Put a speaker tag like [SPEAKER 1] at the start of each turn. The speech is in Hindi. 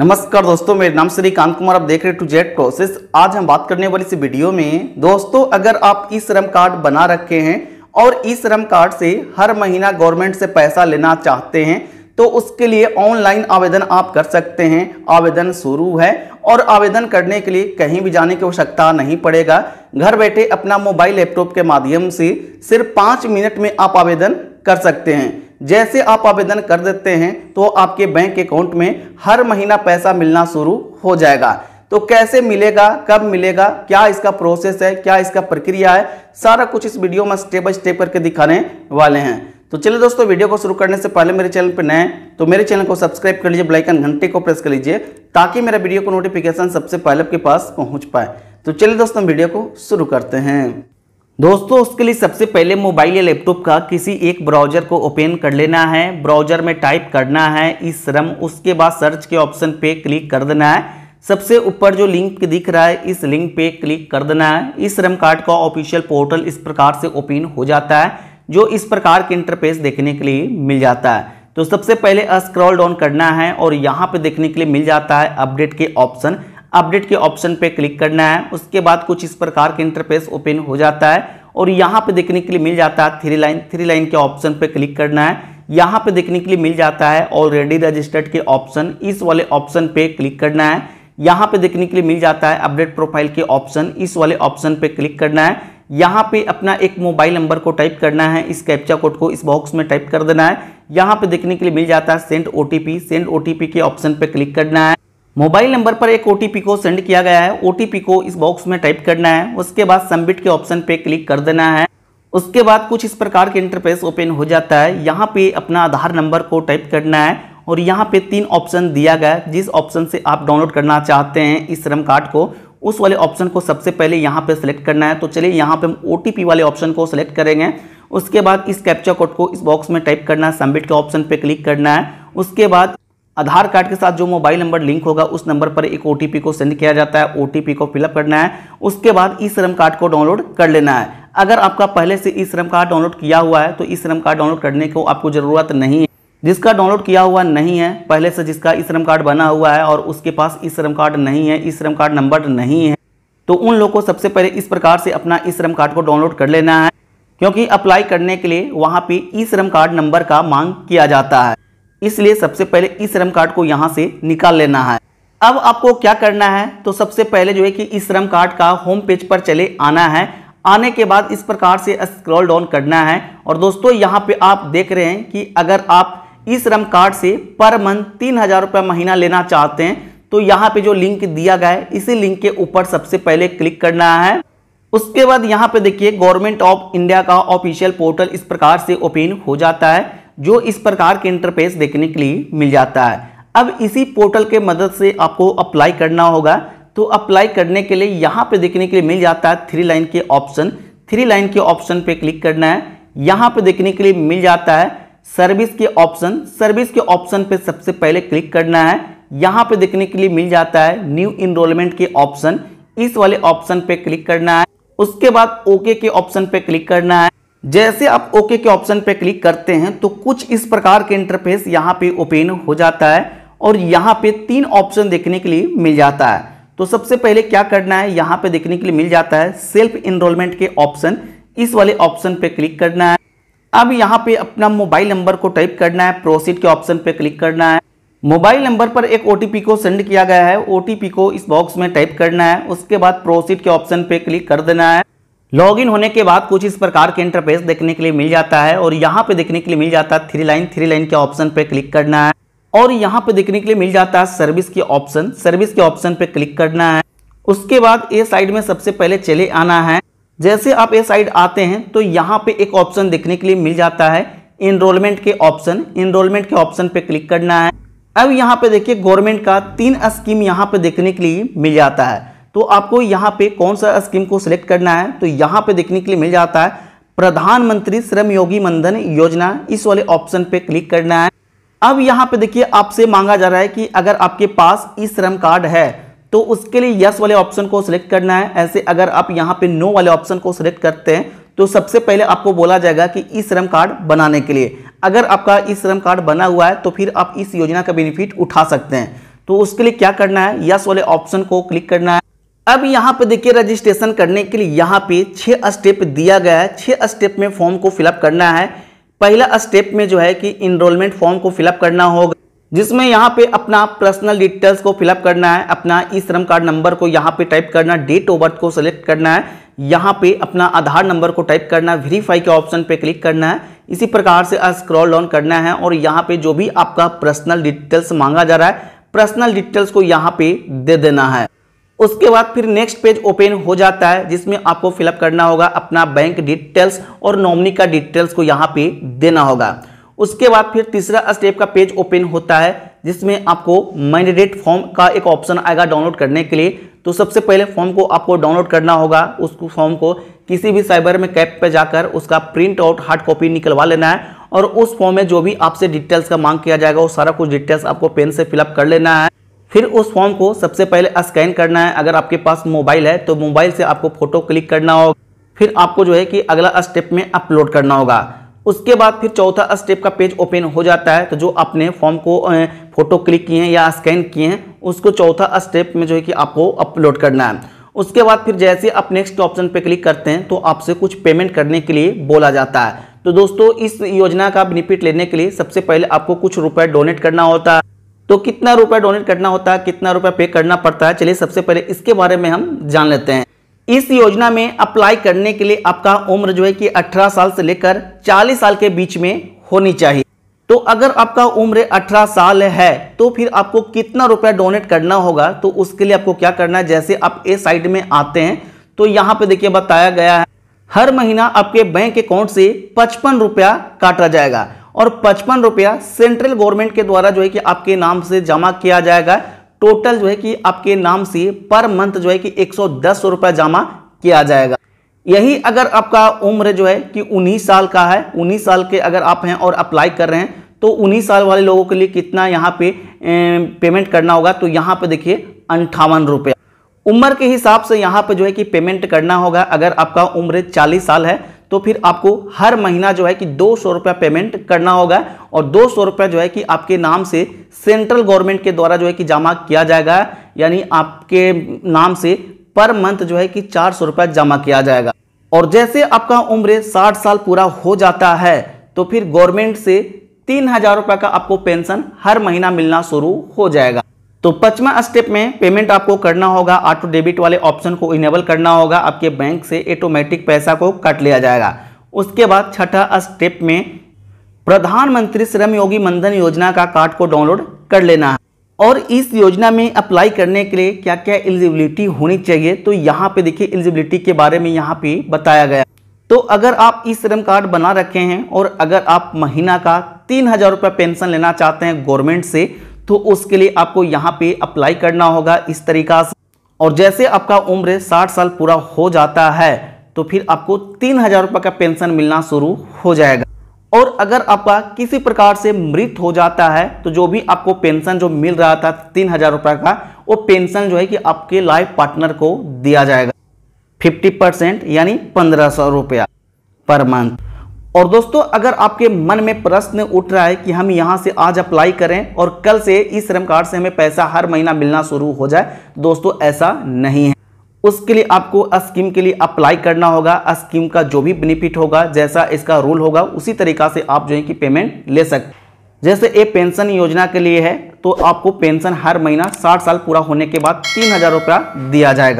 [SPEAKER 1] नमस्कार दोस्तों मेरा नाम श्री कांत कुमार आप देख रहे टू जेड प्रोसेस आज हम बात करने वाली इस वीडियो में दोस्तों अगर आप ई श्रम कार्ड बना रखे हैं और ई श्रम कार्ड से हर महीना गवर्नमेंट से पैसा लेना चाहते हैं तो उसके लिए ऑनलाइन आवेदन आप कर सकते हैं आवेदन शुरू है और आवेदन करने के लिए कहीं भी जाने की आवश्यकता नहीं पड़ेगा घर बैठे अपना मोबाइल लैपटॉप के माध्यम से सिर्फ पाँच मिनट में आप आवेदन कर सकते हैं जैसे आप आवेदन कर देते हैं तो आपके बैंक अकाउंट में हर महीना पैसा मिलना शुरू हो जाएगा तो कैसे मिलेगा कब मिलेगा क्या इसका प्रोसेस है क्या इसका प्रक्रिया है सारा कुछ इस वीडियो में स्टेप बाय स्टेप करके दिखाने वाले हैं तो चलिए दोस्तों वीडियो को शुरू करने से पहले मेरे चैनल पर नए तो मेरे चैनल को सब्सक्राइब कर लीजिए ब्लाइकन घंटे को प्रेस कर लीजिए ताकि मेरा वीडियो को नोटिफिकेशन सबसे पहले आपके पास पहुंच पाए तो चलिए दोस्तों वीडियो को शुरू करते हैं दोस्तों उसके लिए सबसे पहले मोबाइल या लैपटॉप का किसी एक ब्राउजर को ओपन कर लेना है ब्राउजर में टाइप करना है इस श्रम उसके बाद सर्च के ऑप्शन पे क्लिक कर देना है सबसे ऊपर जो लिंक दिख रहा है इस लिंक पे क्लिक कर देना है इस श्रम कार्ड का ऑफिशियल पोर्टल इस प्रकार से ओपन हो जाता है जो इस प्रकार के इंटरफेस देखने के लिए मिल जाता है तो सबसे पहले स्क्रॉल डाउन करना है और यहाँ पे देखने के लिए मिल जाता है अपडेट के ऑप्शन अपडेट के ऑप्शन पे क्लिक करना है उसके बाद कुछ इस प्रकार के इंटरफेस ओपन हो जाता है और यहाँ पे देखने के लिए मिल जाता है थ्री लाइन थ्री लाइन के ऑप्शन पे क्लिक करना है यहाँ पे देखने के लिए मिल जाता है ऑलरेडी रजिस्टर्ड के ऑप्शन इस वाले ऑप्शन पे क्लिक करना है यहाँ पे देखने के लिए मिल जाता है अपडेट प्रोफाइल के ऑप्शन इस वाले ऑप्शन पे क्लिक करना है यहाँ पे अपना एक मोबाइल नंबर को टाइप करना है इस कैप्चा कोड को इस बॉक्स में टाइप कर देना है यहाँ पे देखने के लिए मिल जाता है सेंड ओटीपी सेंड ओटीपी के ऑप्शन पे क्लिक करना है मोबाइल नंबर पर एक ओ को सेंड किया गया है ओ को इस बॉक्स में टाइप करना है उसके बाद सबमिट के ऑप्शन पे क्लिक कर देना है उसके बाद कुछ इस प्रकार के इंटरफेस ओपन हो जाता है यहाँ पे अपना आधार नंबर को टाइप करना है और यहाँ पे तीन ऑप्शन दिया गया है जिस ऑप्शन से आप डाउनलोड करना चाहते हैं इस श्रम कार्ड को उस वाले ऑप्शन को सबसे पहले यहाँ पे सिलेक्ट करना है तो चलिए यहाँ पे हम ओ वाले ऑप्शन को सिलेक्ट करेंगे उसके बाद इस कैप्चा कोड को इस बॉक्स में टाइप करना है सबमिट के ऑप्शन पे क्लिक करना है उसके बाद आधार कार्ड के साथ जो मोबाइल नंबर लिंक होगा उस नंबर पर एक ओ को सेंड किया जाता है ओ को फिलअप करना है उसके बाद ई श्रम कार्ड को डाउनलोड कर लेना है अगर आपका पहले से ई श्रम कार्ड डाउनलोड किया हुआ है तो ई श्रम कार्ड डाउनलोड करने को आपको ज़रूरत नहीं है जिसका डाउनलोड किया हुआ नहीं है पहले से जिसका ई श्रम कार्ड बना हुआ है और उसके पास ई श्रम कार्ड नहीं है ई श्रम कार्ड नंबर नहीं है तो उन लोगों को सबसे पहले इस प्रकार से अपना ई श्रम कार्ड को डाउनलोड कर लेना है क्योंकि अप्लाई करने के लिए वहाँ पे ई श्रम कार्ड नंबर का मांग किया जाता है इसलिए सबसे पहले इस श्रम कार्ड को यहाँ से निकाल लेना है अब आपको क्या करना है तो सबसे पहले जो है कि इस श्रम कार्ड का होम पेज पर चले आना है आने के बाद इस प्रकार से स्क्रॉल डाउन करना है और दोस्तों यहाँ पे आप देख रहे हैं कि अगर आप इस श्रम कार्ड से पर मंथ तीन हज़ार रुपये महीना लेना चाहते हैं तो यहाँ पे जो लिंक दिया गया है इसी लिंक के ऊपर सबसे पहले क्लिक करना है उसके बाद यहाँ पे देखिए गवर्नमेंट ऑफ इंडिया का ऑफिशियल पोर्टल इस प्रकार से ओपन हो जाता है जो इस प्रकार के इंटरफेस देखने के लिए मिल जाता है अब इसी पोर्टल के मदद से आपको अप्लाई करना होगा तो अप्लाई करने के लिए यहाँ पे देखने के लिए मिल जाता है थ्री लाइन के ऑप्शन थ्री लाइन के ऑप्शन पे क्लिक करना है यहाँ पे देखने के लिए मिल जाता है सर्विस के ऑप्शन सर्विस के ऑप्शन पे सबसे पहले क्लिक करना है यहाँ पे देखने के लिए मिल जाता है न्यू इनरोलमेंट के ऑप्शन इस वाले ऑप्शन पे क्लिक करना है उसके बाद ओके के ऑप्शन पे क्लिक करना है जैसे आप ओके के ऑप्शन पे क्लिक करते हैं तो कुछ इस प्रकार के इंटरफेस यहाँ पे ओपन हो जाता है और यहाँ पे तीन ऑप्शन देखने के लिए मिल जाता है तो सबसे पहले क्या करना है यहाँ पे देखने के लिए मिल जाता है सेल्फ इनरोलमेंट के ऑप्शन इस वाले ऑप्शन पे क्लिक करना है अब यहाँ पे अपना मोबाइल नंबर को टाइप करना है प्रोसीड के ऑप्शन पे क्लिक करना है मोबाइल नंबर पर एक ओ को सेंड किया गया है ओ को इस बॉक्स में टाइप करना है उसके बाद प्रोसीड के ऑप्शन पे क्लिक कर देना है लॉगिन होने के बाद कुछ इस प्रकार के इंटरफेस देखने के लिए मिल जाता है और यहाँ पे देखने के लिए मिल जाता है थ्री लाइन थ्री लाइन के ऑप्शन पे क्लिक करना है और यहाँ पे देखने के लिए मिल जाता है सर्विस के ऑप्शन सर्विस के ऑप्शन पे क्लिक करना है उसके बाद ए साइड में सबसे पहले चले आना है जैसे आप ए साइड आते हैं तो यहाँ पे एक ऑप्शन देखने के लिए मिल जाता है इनरोलमेंट के ऑप्शन इनरोलमेंट के ऑप्शन पे क्लिक करना है अब यहाँ पे देखिए गवर्नमेंट का तीन स्कीम यहाँ पे देखने के लिए मिल जाता है तो आपको यहाँ पे कौन सा स्कीम को सिलेक्ट करना है तो यहाँ पे देखने के लिए मिल जाता है प्रधानमंत्री श्रम योगी मंधन योजना इस वाले ऑप्शन पे क्लिक करना है अब यहाँ पे देखिए आपसे मांगा जा रहा है कि अगर आपके पास ई श्रम कार्ड है तो उसके लिए यस वाले ऑप्शन को सिलेक्ट करना है ऐसे अगर आप यहाँ पे नो वाले ऑप्शन को सिलेक्ट करते हैं तो सबसे पहले आपको बोला जाएगा कि ई श्रम कार्ड बनाने के लिए अगर आपका ई श्रम कार्ड बना हुआ है तो फिर आप इस योजना का बेनिफिट उठा सकते हैं तो उसके लिए क्या करना है यस वाले ऑप्शन को क्लिक करना है अब यहाँ पे देखिए रजिस्ट्रेशन करने के लिए यहाँ पे छः स्टेप दिया गया है छः स्टेप में फॉर्म को फिलअप करना है पहला स्टेप में जो है कि इनरोलमेंट फॉर्म को फिलअप करना होगा जिसमें यहाँ पे अपना पर्सनल डिटेल्स को फिलअप करना है अपना ई श्रम कार्ड नंबर को यहाँ पे टाइप करना डेट ऑफ बर्थ को सिलेक्ट करना है यहाँ पे अपना आधार नंबर को टाइप करना है वेरीफाई के ऑप्शन पे क्लिक करना है इसी प्रकार से स्क्रॉल डाउन करना है और यहाँ पे जो भी आपका पर्सनल डिटेल्स मांगा जा रहा है पर्सनल डिटेल्स को यहाँ पे दे देना है उसके बाद फिर नेक्स्ट पेज ओपन हो जाता है जिसमें आपको फिलअप करना होगा अपना बैंक डिटेल्स और नॉमनी का डिटेल्स को यहाँ पे देना होगा उसके बाद फिर तीसरा स्टेप का पेज ओपन होता है जिसमें आपको मैंडेट फॉर्म का एक ऑप्शन आएगा डाउनलोड करने के लिए तो सबसे पहले फॉर्म को आपको डाउनलोड करना होगा उस फॉर्म को किसी भी साइबर में कैप पर जाकर उसका प्रिंट आउट हार्ड कॉपी निकलवा लेना है और उस फॉर्म में जो भी आपसे डिटेल्स का मांग किया जाएगा वो सारा कुछ डिटेल्स आपको पेन से फिलअप कर लेना है फिर उस फॉर्म को सबसे पहले स्कैन करना है अगर आपके पास मोबाइल है तो मोबाइल से आपको फ़ोटो क्लिक करना होगा फिर आपको जो है कि अगला स्टेप में अपलोड करना होगा उसके बाद फिर चौथा स्टेप का पेज ओपन हो जाता है तो जो आपने फॉर्म को फ़ोटो क्लिक किए हैं या स्कैन किए हैं उसको चौथा स्टेप में जो है कि आपको अपलोड करना है उसके बाद फिर जैसे आप नेक्स्ट ऑप्शन पे क्लिक करते हैं तो आपसे कुछ पेमेंट करने के लिए बोला जाता है तो दोस्तों इस योजना का बेनिफिट लेने के लिए सबसे पहले आपको कुछ रुपए डोनेट करना होता है तो कितना रुपया डोनेट करना होता है कितना रुपया पे करना पड़ता है चलिए सबसे पहले इसके बारे में हम जान लेते हैं इस योजना में अप्लाई करने के लिए आपका उम्र जो है कि 18 साल से लेकर 40 साल के बीच में होनी चाहिए तो अगर आपका उम्र 18 साल है तो फिर आपको कितना रुपया डोनेट करना होगा तो उसके लिए आपको क्या करना है जैसे आप ए साइड में आते हैं तो यहाँ पे देखिए बताया गया है हर महीना आपके बैंक अकाउंट से पचपन रुपया काटा जाएगा और पचपन रुपया सेंट्रल गवर्नमेंट के द्वारा जो है कि आपके नाम से जमा किया जाएगा टोटल जो है कि आपके नाम से पर मंथ जो है कि एक रुपया जमा किया जाएगा यही अगर आपका उम्र जो है कि 19 साल का है 19 साल के अगर आप हैं और अप्लाई कर रहे हैं तो 19 साल वाले लोगों के लिए कितना यहाँ पे पेमेंट करना होगा तो यहाँ पे देखिए अंठावन रुपये उम्र के हिसाब से यहाँ पे जो है कि पेमेंट करना होगा अगर आपका उम्र 40 साल है तो फिर आपको हर महीना जो है कि दो सौ रुपया पेमेंट करना होगा और दो सौ रुपया जो है कि आपके नाम से सेंट्रल गवर्नमेंट के द्वारा जो है कि जमा किया जाएगा यानी आपके नाम से पर मंथ जो है कि चार सौ रुपया जमा किया जाएगा और जैसे आपका उम्र साठ साल पूरा हो जाता है तो फिर गवर्नमेंट से तीन हजार रुपया का आपको पेंशन हर महीना मिलना शुरू हो जाएगा तो पचवा स्टेप में पेमेंट आपको करना होगा ऑटो डेबिट वाले ऑप्शन को इनेबल करना होगा आपके बैंक से ऑटोमेटिक पैसा को काट लिया जाएगा उसके बाद छठा स्टेप में प्रधानमंत्री श्रम योगी मनधन योजना का कार्ड को डाउनलोड कर लेना है और इस योजना में अप्लाई करने के लिए क्या क्या एलिजिबिलिटी होनी चाहिए तो यहाँ पे देखिए एलिजिबिलिटी के बारे में यहाँ पे बताया गया तो अगर आप ई श्रम कार्ड बना रखे हैं और अगर आप महीना का तीन हजार रुपये पेंशन लेना चाहते हैं गवर्नमेंट से तो उसके लिए आपको यहाँ पे अप्लाई करना होगा इस तरीका से और जैसे आपका उम्र 60 साल पूरा हो जाता है तो फिर आपको तीन हजार रुपये का पेंशन मिलना शुरू हो जाएगा और अगर आपका किसी प्रकार से मृत हो जाता है तो जो भी आपको पेंशन जो मिल रहा था तीन हजार रुपये का वो पेंशन जो है कि आपके लाइफ पार्टनर को दिया जाएगा फिफ्टी परसेंट यानी पंद्रह सौ रुपया पर मंथ और दोस्तों अगर आपके मन में प्रश्न उठ रहा है कि हम यहाँ से आज अप्लाई करें और कल से इस श्रम कार्ड से हमें पैसा हर महीना मिलना शुरू हो जाए दोस्तों ऐसा नहीं है उसके लिए आपको स्कीम के लिए अप्लाई करना होगा स्कीम का जो भी बेनिफिट होगा जैसा इसका रूल होगा उसी तरीका से आप जो है कि पेमेंट ले सकते जैसे ये पेंशन योजना के लिए है तो आपको पेंशन हर महीना साठ साल पूरा होने के बाद तीन हज़ार रुपया दिया जाएगा